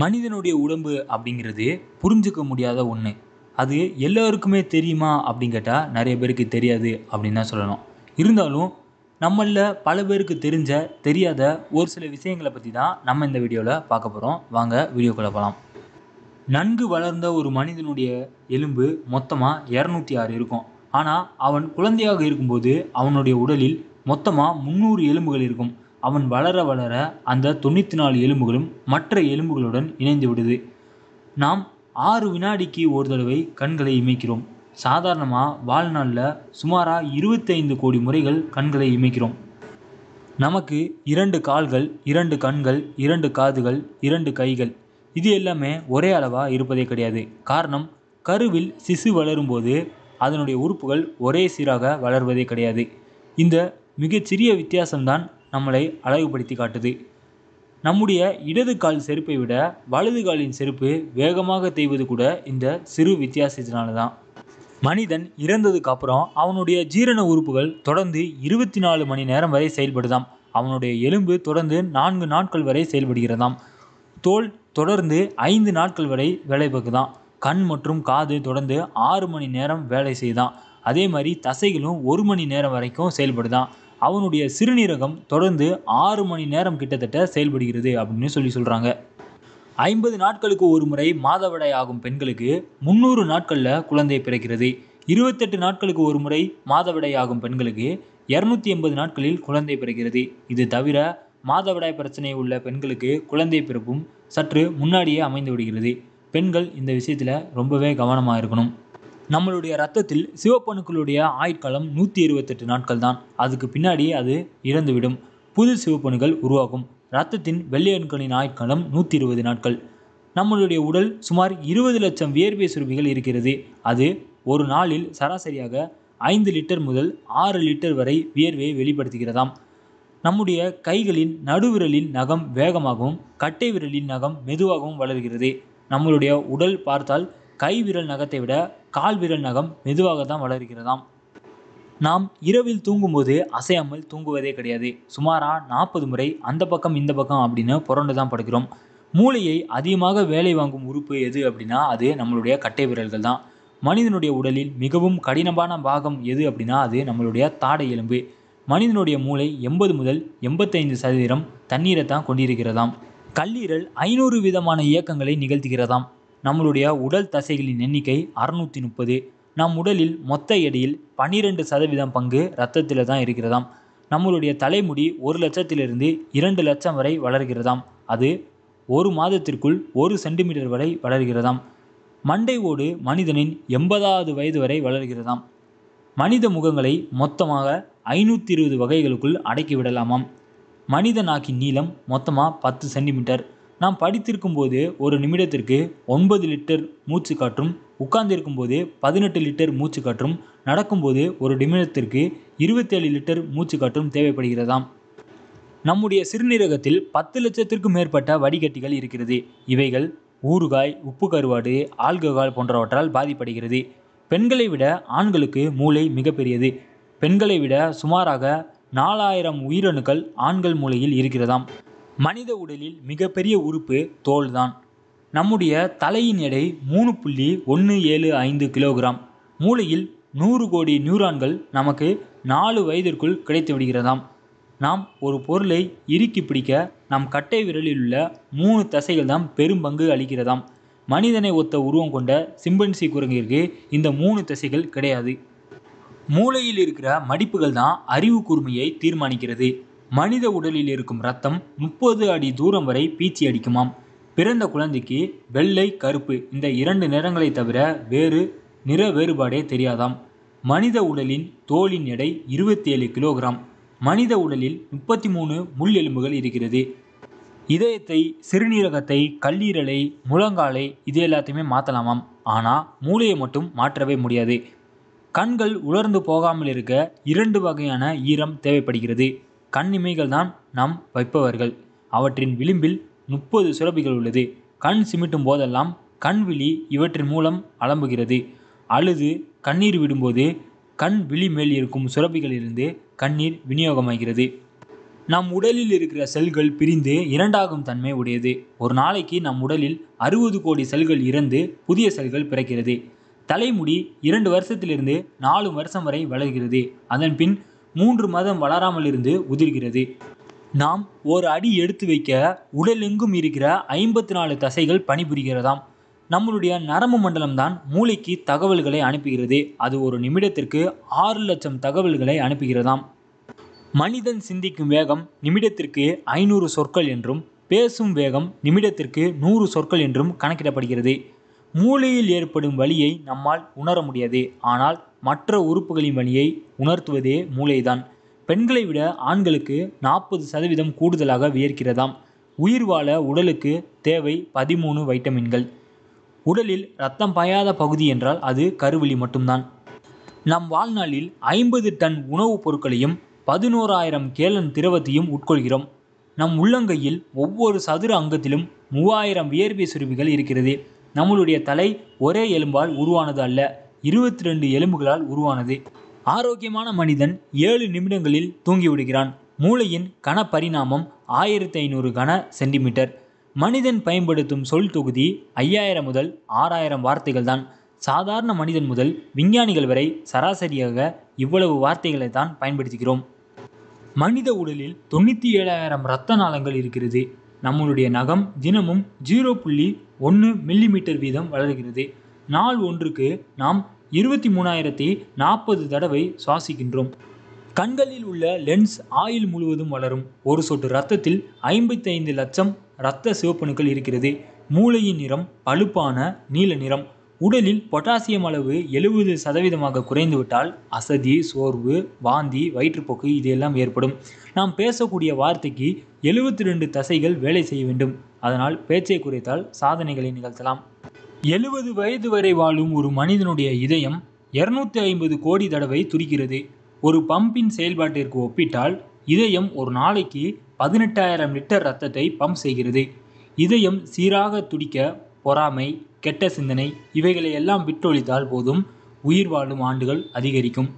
மனிதனுடைய உடம்பு அப்படிங்கிறது புரிஞ்சுக்க முடியாத ஒன்று அது எல்லோருக்குமே தெரியுமா அப்படின்னு கேட்டால் நிறைய பேருக்கு தெரியாது அப்படின்னு தான் சொல்லணும் இருந்தாலும் நம்மளில் பல பேருக்கு தெரிஞ்ச தெரியாத ஒரு சில விஷயங்களை பற்றி தான் நம்ம இந்த வீடியோவில் பார்க்க போகிறோம் வாங்க வீடியோக்குள்ளே போகலாம் நன்கு வளர்ந்த ஒரு மனிதனுடைய எலும்பு மொத்தமாக இரநூத்தி ஆறு இருக்கும் ஆனால் அவன் குழந்தையாக இருக்கும்போது அவனுடைய உடலில் மொத்தமாக முந்நூறு எலும்புகள் இருக்கும் அவன் வளர வளர அந்த தொண்ணூற்றி நாலு எலும்புகளும் மற்ற எலும்புகளுடன் இணைந்து விடுது நாம் ஆறு வினாடிக்கு ஒரு தடவை கண்களை இமைக்கிறோம் சாதாரணமாக வாழ்நாளில் சுமாராக இருபத்தைந்து கோடி முறைகள் கண்களை இமைக்கிறோம் நமக்கு இரண்டு கால்கள் இரண்டு கண்கள் இரண்டு காதுகள் இரண்டு கைகள் இது எல்லாமே ஒரே அளவாக இருப்பதே கிடையாது காரணம் கருவில் சிசு வளரும்போது அதனுடைய உறுப்புகள் ஒரே சீராக வளர்வதே கிடையாது இந்த மிகச்சிறிய வித்தியாசம்தான் நம்மளை அழகுபடுத்தி காட்டுது நம்முடைய இடது கால் செருப்பை விட வலது காலின் செருப்பு வேகமாக தேய்வது கூட இந்த சிறு வித்தியாசத்தினால தான் மனிதன் இறந்ததுக்கு அப்புறம் அவனுடைய ஜீரண உறுப்புகள் தொடர்ந்து இருபத்தி நாலு மணி நேரம் வரை செயல்படுதாம் அவனுடைய எலும்பு தொடர்ந்து நான்கு நாட்கள் வரை செயல்படுகிறதாம் தோல் தொடர்ந்து ஐந்து நாட்கள் வரை வேலை பார்க்குதான் கண் மற்றும் காது தொடர்ந்து ஆறு மணி நேரம் வேலை செய்தான் அதே மாதிரி தசைகளும் ஒரு மணி நேரம் வரைக்கும் செயல்படுதான் அவனுடைய சிறுநீரகம் தொடர்ந்து ஆறு மணி நேரம் கிட்டத்தட்ட செயல்படுகிறது அப்படின்னு சொல்லி சொல்கிறாங்க ஐம்பது நாட்களுக்கு ஒரு முறை மாதவிடாய் ஆகும் பெண்களுக்கு முந்நூறு நாட்களில் குழந்தை பிறக்கிறது இருபத்தெட்டு நாட்களுக்கு ஒரு முறை மாதவிடாய் ஆகும் பெண்களுக்கு இரநூத்தி எண்பது நாட்களில் குழந்தை பிறக்கிறது இது தவிர மாதவிடாய் பிரச்சனை உள்ள பெண்களுக்கு குழந்தை பிறப்பும் சற்று முன்னாடியே அமைந்து விடுகிறது பெண்கள் இந்த விஷயத்தில் ரொம்பவே கவனமாக இருக்கணும் நம்மளுடைய ரத்தத்தில் சிவப்பணுக்களுடைய ஆயுட்காலம் நூற்றி இருபத்தெட்டு நாட்கள் தான் அதுக்கு பின்னாடி அது இறந்துவிடும் புது சிவப்பணுக்கள் உருவாகும் ரத்தத்தின் வெள்ளை அணுக்களின் ஆயுட்காலம் நூற்றி இருபது நாட்கள் நம்மளுடைய உடல் சுமார் இருபது லட்சம் வியர்வை சுருபிகள் இருக்கிறது அது ஒரு நாளில் சராசரியாக ஐந்து லிட்டர் முதல் ஆறு லிட்டர் வரை வியர்வையை வெளிப்படுத்துகிறதாம் நம்முடைய கைகளின் நடுவிரலின் நகம் வேகமாகவும் கட்டை விரலின் நகம் மெதுவாகவும் வளர்கிறது நம்மளுடைய உடல் பார்த்தால் கை விரல் நகத்தை விட கால் விரல் நகம் மெதுவாக தான் வளர்கிறதாம் நாம் இரவில் தூங்கும்போது அசையாமல் தூங்குவதே கிடையாது சுமாராக நாற்பது முறை அந்த பக்கம் இந்த பக்கம் அப்படின்னு புரண்டு தான் படுக்கிறோம் மூளையை அதிகமாக வேலை வாங்கும் உறுப்பு எது அப்படின்னா அது நம்மளுடைய கட்டை விரல்கள் தான் மனிதனுடைய உடலில் மிகவும் கடினமான பாகம் எது அப்படின்னா அது நம்மளுடைய தாடை எலும்பு மனிதனுடைய மூளை எண்பது முதல் எண்பத்தைந்து சதவீதம் தண்ணீரை தான் கொண்டிருக்கிறதாம் கல்லீரல் ஐநூறு விதமான இயக்கங்களை நிகழ்த்துகிறதாம் நம்மளுடைய உடல் தசைகளின் எண்ணிக்கை அறநூற்றி முப்பது நம் உடலில் மொத்த எடையில் பன்னிரெண்டு சதவீதம் பங்கு ரத்தத்தில் தான் இருக்கிறதாம் நம்மளுடைய தலைமுடி ஒரு லட்சத்திலிருந்து இரண்டு லட்சம் வரை வளர்கிறதாம் அது ஒரு மாதத்திற்குள் ஒரு சென்டிமீட்டர் வரை வளர்கிறதாம் மண்டை ஓடு மனிதனின் எண்பதாவது வயது வரை வளர்கிறதாம் மனித முகங்களை மொத்தமாக ஐநூற்றி இருபது வகைகளுக்குள் அடக்கிவிடலாமாம் மனித நாக்கின் நீளம் மொத்தமாக பத்து சென்டிமீட்டர் நாம் படித்திருக்கும் போது ஒரு நிமிடத்திற்கு ஒன்பது லிட்டர் மூச்சு காற்றும் உட்கார்ந்திருக்கும் போது பதினெட்டு லிட்டர் மூச்சு காற்றும் நடக்கும்போது ஒரு நிமிடத்திற்கு இருபத்தேழு லிட்டர் மூச்சு காற்றும் தேவைப்படுகிறதாம் நம்முடைய சிறுநீரகத்தில் பத்து லட்சத்திற்கும் மேற்பட்ட வடிகட்டிகள் இருக்கிறது இவைகள் ஊறுகாய் உப்பு கருவாடு ஆல்கஹால் போன்றவற்றால் பாதிப்படுகிறது பெண்களை விட ஆண்களுக்கு மூளை மிகப்பெரியது பெண்களை விட சுமாராக நாலாயிரம் உயிரணுக்கள் ஆண்கள் மூளையில் இருக்கிறதாம் மனித உடலில் மிகப்பெரிய உறுப்பு தோல் தான் நம்முடைய தலையின் எடை மூணு புள்ளி ஒன்று ஏழு ஐந்து கிலோகிராம் மூளையில் நூறு கோடி நியூரான்கள் நமக்கு நாலு வயதிற்குள் கிடைத்து விடுகிறதாம் நாம் ஒரு பொருளை இறுக்கி பிடிக்க நம் கட்டை விரலில் உள்ள மூணு தசைகள் தான் பெரும் பங்கு அளிக்கிறதாம் மனிதனை ஒத்த உருவம் கொண்ட சிம்பன்சி குரங்கிற்கு இந்த மூணு தசைகள் கிடையாது மூளையில் இருக்கிற மடிப்புகள் தான் அறிவு கூர்மையை தீர்மானிக்கிறது மனித உடலில் இருக்கும் ரத்தம் முப்பது அடி தூரம் வரை பீச்சி அடிக்குமாம் பிறந்த குழந்தைக்கு வெள்ளை கருப்பு இந்த இரண்டு நிறங்களை தவிர வேறு நிற வேறுபாடே தெரியாதாம் மனித உடலின் தோலின் எடை இருபத்தி ஏழு கிலோகிராம் மனித உடலில் முப்பத்தி மூணு முள் எலும்புகள் இருக்கிறது இதயத்தை சிறுநீரகத்தை கல்லீரலை முழங்காலை இது எல்லாத்தையுமே மாற்றலாமாம் ஆனால் மூளையை மட்டும் மாற்றவே முடியாது கண்கள் உலர்ந்து போகாமல் இருக்க இரண்டு வகையான ஈரம் தேவைப்படுகிறது கண்ணிமைகள் தான் நாம் வைப்பவர்கள் அவற்றின் விளிம்பில் முப்பது சுரப்பிகள் உள்ளது கண் சிமிட்டும் போதெல்லாம் கண் விழி இவற்றின் மூலம் அலம்புகிறது அழுது கண்ணீர் விடும்போது கண் விழி மேல் இருக்கும் சுரப்பிகளிலிருந்து கண்ணீர் விநியோகமாகிறது நம் உடலில் இருக்கிற செல்கள் பிரிந்து இரண்டாகும் தன்மை உடையது ஒரு நாளைக்கு நம் உடலில் அறுபது கோடி செல்கள் இறந்து புதிய செல்கள் பிறக்கிறது தலைமுடி இரண்டு வருஷத்திலிருந்து நாலு வருஷம் வரை வளர்கிறது அதன் பின் மூன்று மாதம் வளராமல் இருந்து உதிர்கிறது நாம் ஒரு அடி எடுத்து வைக்க உடலெங்கும் இருக்கிற ஐம்பத்தி நாலு தசைகள் பணிபுரிகிறதாம் நம்மளுடைய நரம்பு மண்டலம் தான் மூளைக்கு தகவல்களை அனுப்புகிறது அது ஒரு நிமிடத்திற்கு ஆறு லட்சம் தகவல்களை அனுப்புகிறதாம் மனிதன் சிந்திக்கும் வேகம் நிமிடத்திற்கு ஐநூறு சொற்கள் என்றும் பேசும் வேகம் நிமிடத்திற்கு நூறு சொற்கள் என்றும் கணக்கிடப்படுகிறது மூளையில் ஏற்படும் வழியை நம்மால் உணர முடியாது ஆனால் மற்ற உறுப்புகளின் வழியை உணர்த்துவதே மூளைதான் பெண்களை விட ஆண்களுக்கு நாற்பது சதவீதம் கூடுதலாக வியர்க்கிறதாம் உயிர் வாழ உடலுக்கு தேவை பதிமூணு வைட்டமின்கள் உடலில் ரத்தம் பாயாத பகுதி என்றால் அது கருவெளி மட்டும்தான் நம் வாழ்நாளில் ஐம்பது டன் உணவுப் பொருட்களையும் பதினோராயிரம் கேலன் திரவத்தையும் உட்கொள்கிறோம் நம் உள்ளங்கையில் ஒவ்வொரு சதுர அங்கத்திலும் மூவாயிரம் வியர்வை சுருவிகள் இருக்கிறது நம்மளுடைய தலை ஒரே எலும்பால் உருவானது அல்ல இருபத்தி ரெண்டு எலும்புகளால் உருவானது ஆரோக்கியமான மனிதன் ஏழு நிமிடங்களில் தூங்கிவிடுகிறான் மூளையின் கன பரிணாமம் ஆயிரத்தி ஐநூறு கன சென்டிமீட்டர் மனிதன் பயன்படுத்தும் சொல் தொகுதி ஐயாயிரம் முதல் ஆறாயிரம் வார்த்தைகள் தான் சாதாரண மனிதன் முதல் விஞ்ஞானிகள் வரை சராசரியாக இவ்வளவு வார்த்தைகளை தான் பயன்படுத்துகிறோம் மனித உடலில் தொண்ணூற்றி ஏழாயிரம் இரத்த நாளங்கள் இருக்கிறது நம்மளுடைய நகம் தினமும் ஜீரோ புள்ளி ஒன்று மில்லிமீட்டர் வீதம் வளர்கிறது நாள் ஒன்றுக்கு நாம் இருபத்தி மூணாயிரத்தி நாற்பது தடவை சுவாசிக்கின்றோம் கண்களில் உள்ள லென்ஸ் ஆயில் முழுவதும் வளரும் ஒரு சொட்டு இரத்தத்தில் ஐம்பத்தைந்து லட்சம் இரத்த சிவப்பணுக்கள் இருக்கிறது மூளையின் நிறம் பழுப்பான நீல நிறம் உடலில் பொட்டாசியம் அளவு எழுபது சதவீதமாக குறைந்துவிட்டால் அசதி சோர்வு வாந்தி வயிற்றுப்போக்கு இது எல்லாம் ஏற்படும் நாம் பேசக்கூடிய வார்த்தைக்கு எழுபத்தி ரெண்டு தசைகள் வேலை செய்ய வேண்டும் அதனால் பேச்சை குறைத்தால் சாதனைகளை நிகழ்த்தலாம் எழுவது வயது வரை வாழும் ஒரு மனிதனுடைய இதயம் இரநூத்தி ஐம்பது கோடி தடவை துடிக்கிறது ஒரு பம்பின் செயல்பாட்டிற்கு ஒப்பிட்டால் இதயம் ஒரு நாளைக்கு பதினெட்டாயிரம் லிட்டர் ரத்தத்தை பம்ப் செய்கிறது இதயம் சீராக துடிக்க பொறாமை கெட்ட சிந்தனை இவைகளை எல்லாம் விட்டொழித்தால் போதும் உயிர் வாழும் ஆண்டுகள் அதிகரிக்கும்